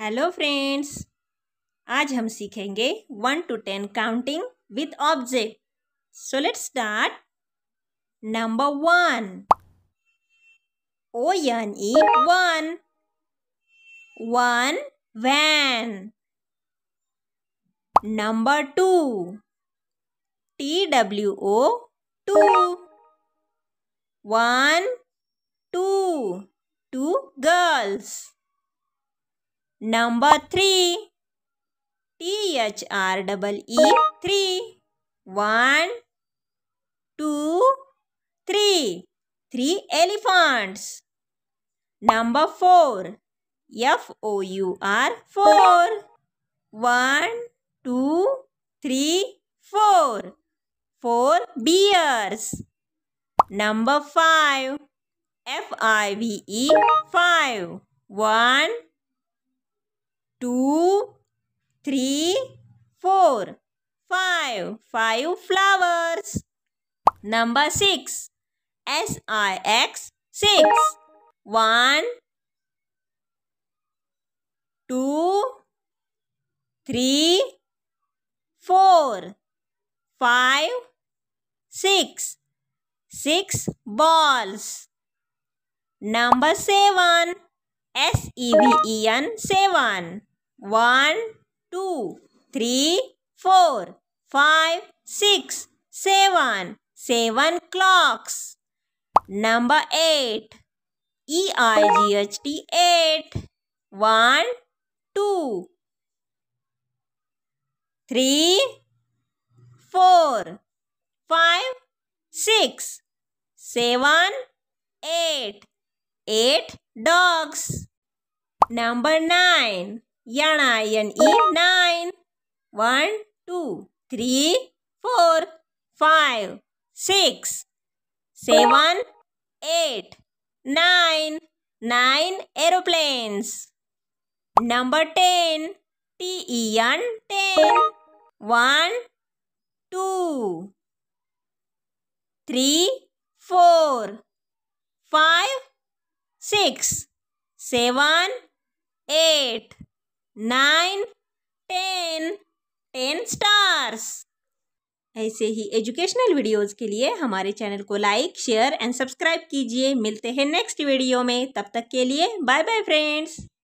Hello friends आज हम सीखेंगे one to ten counting with object so let's start number one O N E one one one number two T W O two one two, two girls. Number three, T H R double E three. three. Three elephants. Number four, F O U two, three, four. Four bears. Number five. F I V E five. One, two, three, four, five. Five flowers. Number six. S I X six. One, two, three, four, five, six. Six balls. Number seven. S E V E N seven. One, two, three, four, five, six, seven. Seven clocks. Number eight. E I G H T eight. One, two, three, four, five, six, seven, eight eight dogs. Number nine. Yana and nine. One, two, three, four, five, six, seven, eight, nine. Nine aeroplanes. Number ten. T E N ten. One, two, three, four, five, six, seven eight nine ten ten stars ऐसे ही educational videos के लिए हमारे channel को like share and subscribe कीजिए मिलते हैं next video में तब तक के लिए बाय बाय फ्रेंड्स